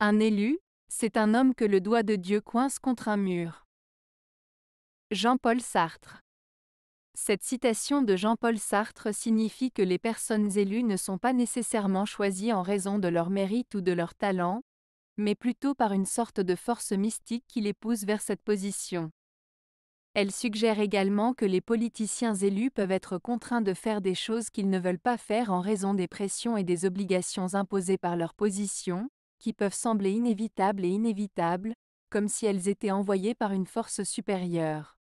Un élu, c'est un homme que le doigt de Dieu coince contre un mur. Jean-Paul Sartre. Cette citation de Jean-Paul Sartre signifie que les personnes élues ne sont pas nécessairement choisies en raison de leur mérite ou de leur talent, mais plutôt par une sorte de force mystique qui les pousse vers cette position. Elle suggère également que les politiciens élus peuvent être contraints de faire des choses qu'ils ne veulent pas faire en raison des pressions et des obligations imposées par leur position, qui peuvent sembler inévitables et inévitables, comme si elles étaient envoyées par une force supérieure.